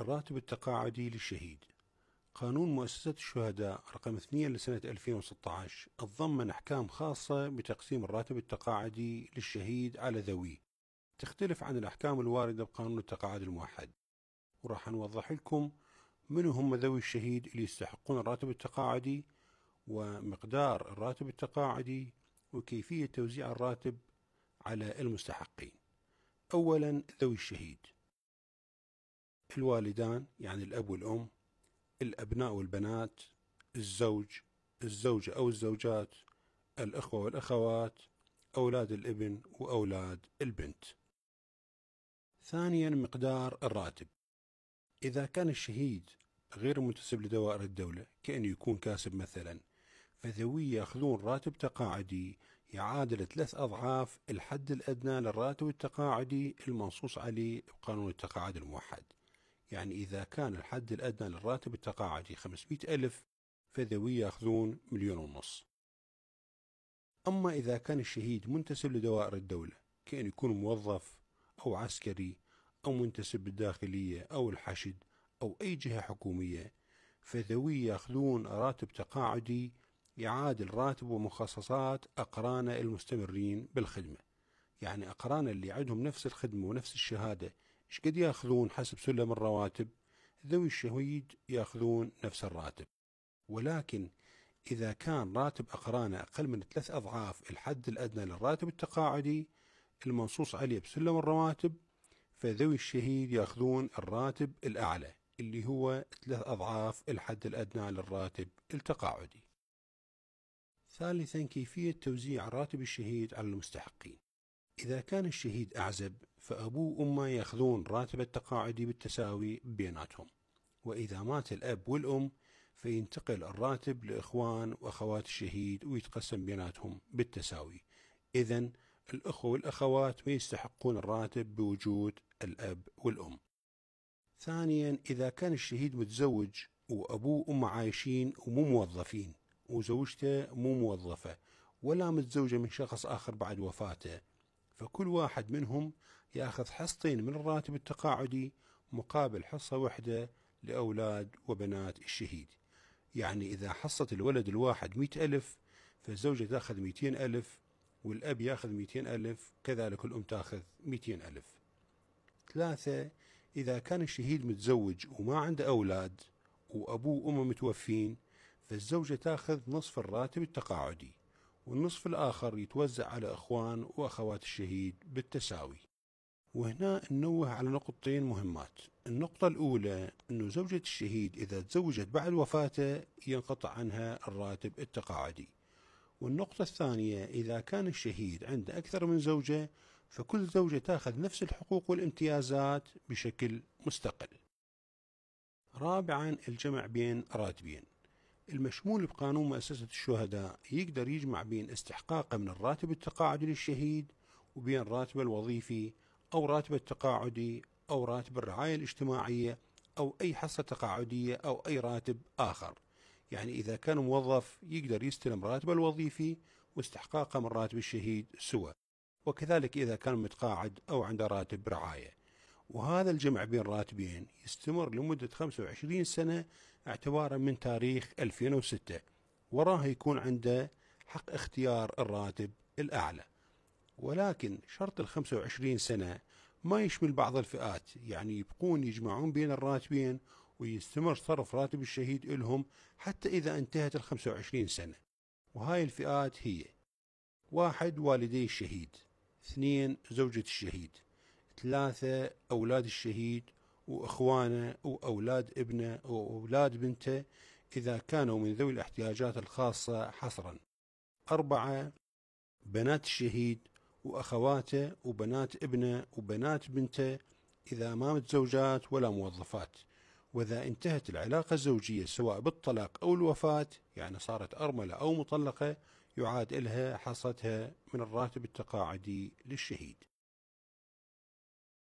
الراتب التقاعدي للشهيد قانون مؤسسة الشهداء رقم 2 لسنة 2016 تضمن أحكام خاصة بتقسيم الراتب التقاعدي للشهيد على ذويه تختلف عن الأحكام الواردة بقانون التقاعد الموحد وراح نوضح لكم من هم ذوي الشهيد اللي يستحقون الراتب التقاعدي ومقدار الراتب التقاعدي وكيفية توزيع الراتب على المستحقين أولا ذوي الشهيد الوالدان يعني الأب والأم الأبناء والبنات الزوج الزوجة أو الزوجات الأخوة والأخوات أولاد الابن وأولاد البنت ثانيا مقدار الراتب إذا كان الشهيد غير منتسب لدوائر الدولة كأن يكون كاسب مثلا فذوي يأخذون راتب تقاعدي يعادل ثلاث أضعاف الحد الأدنى للراتب التقاعدي المنصوص عليه بقانون التقاعد الموحد يعني إذا كان الحد الأدنى للراتب التقاعدي 500 ألف فذوي يأخذون مليون ونص أما إذا كان الشهيد منتسب لدوائر الدولة كأن يكون موظف أو عسكري أو منتسب بالداخلية أو الحشد أو أي جهة حكومية فذوي يأخذون راتب تقاعدي يعادل راتب ومخصصات أقرانه المستمرين بالخدمة يعني أقرانه اللي عندهم نفس الخدمة ونفس الشهادة ايش قد ياخذون حسب سلم الرواتب ذوي الشهيد ياخذون نفس الراتب ولكن إذا كان راتب أقرانه أقل من ثلاث أضعاف الحد الأدنى للراتب التقاعدي المنصوص عليه بسلم الرواتب فذوي الشهيد ياخذون الراتب الأعلى اللي هو ثلاث أضعاف الحد الأدنى للراتب التقاعدي ثالثا كيفية توزيع راتب الشهيد على المستحقين إذا كان الشهيد أعزب فأبوه وأمه يأخذون راتب التقاعدي بالتساوي بيناتهم وإذا مات الأب والأم فينتقل الراتب لإخوان وأخوات الشهيد ويتقسم بيناتهم بالتساوي إذا الأخوة والأخوات ما يستحقون الراتب بوجود الأب والأم ثانيا إذا كان الشهيد متزوج وأبوه وأمه عايشين ومو موظفين وزوجته مو موظفة ولا متزوجة من شخص آخر بعد وفاته فكل واحد منهم ياخذ حصتين من الراتب التقاعدي مقابل حصة واحدة لأولاد وبنات الشهيد يعني إذا حصة الولد الواحد مئة ألف فالزوجة تأخذ مئتين ألف والأب يأخذ مئتين ألف كذلك الأم تأخذ مئتين ألف ثلاثة إذا كان الشهيد متزوج وما عنده أولاد وأبوه وأمه متوفين فالزوجة تأخذ نصف الراتب التقاعدي والنصف الآخر يتوزع على أخوان وأخوات الشهيد بالتساوي وهنا ننوه على نقطتين مهمات النقطة الأولى أن زوجة الشهيد إذا تزوجت بعد وفاته ينقطع عنها الراتب التقاعدي والنقطة الثانية إذا كان الشهيد عنده أكثر من زوجة فكل زوجة تأخذ نفس الحقوق والامتيازات بشكل مستقل رابعا الجمع بين راتبين المشمول بقانون مؤسسة الشهداء يقدر يجمع بين استحقاقه من الراتب التقاعدي للشهيد وبين راتبه الوظيفي أو راتب التقاعدي أو راتب الرعاية الاجتماعية أو أي حصة تقاعدية أو أي راتب آخر يعني إذا كان موظف يقدر يستلم راتبه الوظيفي واستحقاقه من راتب الشهيد سوى وكذلك إذا كان متقاعد أو عنده راتب رعاية وهذا الجمع بين راتبين يستمر لمدة 25 سنة اعتبارا من تاريخ 2006 وراه يكون عنده حق اختيار الراتب الأعلى ولكن شرط ال 25 سنة ما يشمل بعض الفئات يعني يبقون يجمعون بين الراتبين ويستمر صرف راتب الشهيد إلهم حتى إذا انتهت ال 25 سنة وهاي الفئات هي واحد والدي الشهيد اثنين زوجة الشهيد ثلاثة أولاد الشهيد وإخوانه وأولاد ابنه وأولاد بنته إذا كانوا من ذوي الاحتياجات الخاصة حصرا أربعة بنات الشهيد وأخواته وبنات ابنه وبنات بنته إذا ما متزوجات ولا موظفات وإذا انتهت العلاقة الزوجية سواء بالطلاق أو الوفاة يعني صارت أرملة أو مطلقة يعاد لها حصتها من الراتب التقاعدي للشهيد